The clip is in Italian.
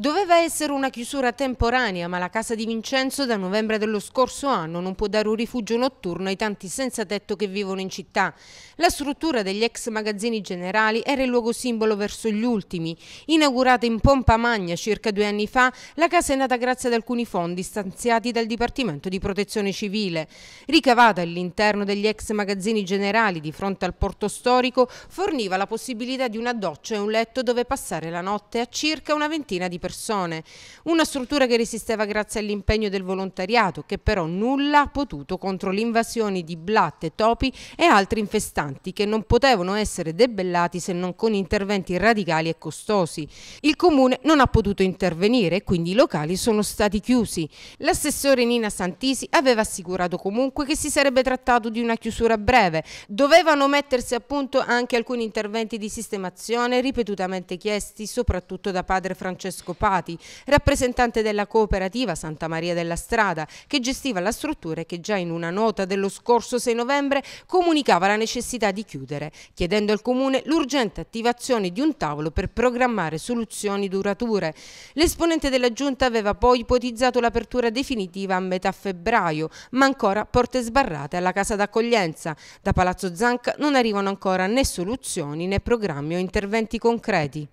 Doveva essere una chiusura temporanea, ma la casa di Vincenzo da novembre dello scorso anno non può dare un rifugio notturno ai tanti senza tetto che vivono in città. La struttura degli ex magazzini generali era il luogo simbolo verso gli ultimi. Inaugurata in pompa magna circa due anni fa, la casa è nata grazie ad alcuni fondi stanziati dal Dipartimento di Protezione Civile. Ricavata all'interno degli ex magazzini generali di fronte al porto storico, forniva la possibilità di una doccia e un letto dove passare la notte a circa una ventina di persone persone. Una struttura che resisteva grazie all'impegno del volontariato, che però nulla ha potuto contro l'invasione di blatte, topi e altri infestanti che non potevano essere debellati se non con interventi radicali e costosi. Il comune non ha potuto intervenire e quindi i locali sono stati chiusi. L'assessore Nina Santisi aveva assicurato comunque che si sarebbe trattato di una chiusura breve. Dovevano mettersi a punto anche alcuni interventi di sistemazione ripetutamente chiesti soprattutto da padre Francesco Scopati, rappresentante della cooperativa Santa Maria della Strada, che gestiva la struttura e che già in una nota dello scorso 6 novembre comunicava la necessità di chiudere, chiedendo al Comune l'urgente attivazione di un tavolo per programmare soluzioni durature. L'esponente della Giunta aveva poi ipotizzato l'apertura definitiva a metà febbraio, ma ancora porte sbarrate alla casa d'accoglienza. Da Palazzo Zanca non arrivano ancora né soluzioni né programmi o interventi concreti.